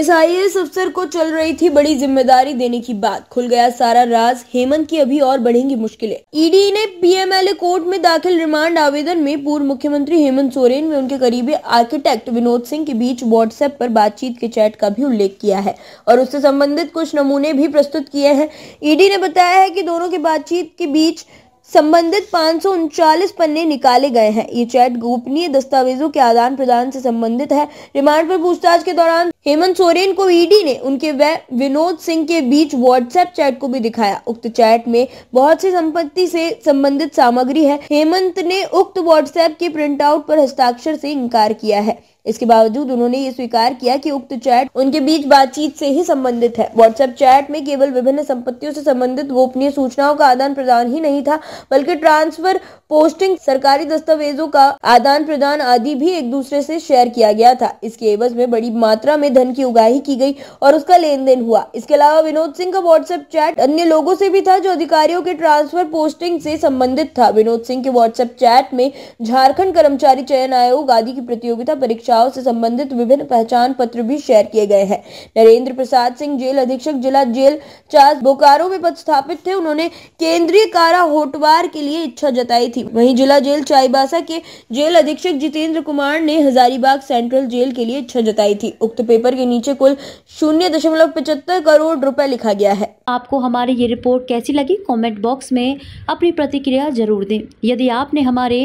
इस आई अफसर को चल रही थी बड़ी जिम्मेदारी देने की बात खुल गया सारा राज हेमंत की अभी और बढ़ेंगी मुश्किलें ईडी e ने पीएमएलए कोर्ट में दाखिल रिमांड आवेदन में पूर्व मुख्यमंत्री हेमंत सोरेन में उनके करीबी आर्किटेक्ट विनोद सिंह के बीच व्हाट्सएप पर बातचीत के चैट का भी उल्लेख किया है और उससे संबंधित कुछ नमूने भी प्रस्तुत किए हैं ईडी e ने बताया है की दोनों की बातचीत के बीच संबंधित पाँच पन्ने निकाले गए हैं ये चैट गोपनीय दस्तावेजों के आदान प्रदान से संबंधित है रिमांड पर पूछताछ के दौरान हेमंत सोरेन को ईडी ने उनके वे विनोद सिंह के बीच व्हाट्सएप चैट को भी दिखाया उक्त चैट में बहुत सी संपत्ति से संबंधित सामग्री है हेमंत ने उक्त व्हाट्सएप के प्रिंटआउट पर हस्ताक्षर से इनकार किया है इसके बावजूद उन्होंने ये स्वीकार किया कि उक्त चैट उनके बीच बातचीत से ही संबंधित है व्हाट्सएप चैट में केवल विभिन्न संपत्तियों से संबंधित गोपनीय सूचनाओं का आदान प्रदान ही नहीं था बल्कि ट्रांसफर पोस्टिंग सरकारी दस्तावेजों का आदान प्रदान आदि भी एक दूसरे से शेयर किया गया था इसके एवज में बड़ी मात्रा में धन की उगाही की गई और उसका लेन देन हुआ इसके अलावा विनोद सिंह का व्हाट्सएप चैट अन्य लोगों से भी था जो अधिकारियों के ट्रांसफर पोस्टिंग से संबंधित था विनोद सिंह के व्हाट्सएप चैट में झारखंड कर्मचारी चयन आयोग आदि की प्रतियोगिता परीक्षा बचाव से संबंधित विभिन्न पहचान पत्र भी शेयर किए गए हैं नरेंद्र प्रसाद सिंह जेल अधीक्षक जिला जेल चार्ज बोकारो में पदस्थापित थे उन्होंने केंद्रीय कारा होटवार के लिए इच्छा जताई थी वही जिला जेल चाईबासा के जेल अधीक्षक जितेंद्र कुमार ने हजारीबाग सेंट्रल जेल के लिए इच्छा जताई थी उक्त पेपर के नीचे कुल शून्य दशमलव पचहत्तर करोड़ रुपए लिखा गया है आपको हमारी ये रिपोर्ट कैसी लगी कमेंट बॉक्स में अपनी प्रतिक्रिया जरूर दें यदि आपने हमारे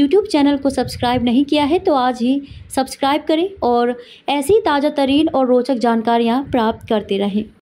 यूट्यूब चैनल को सब्सक्राइब नहीं किया है तो आज ही सब्सक्राइब सब्सक्राइब करें और ऐसी ताज़ा तरीन और रोचक जानकारियाँ प्राप्त करते रहें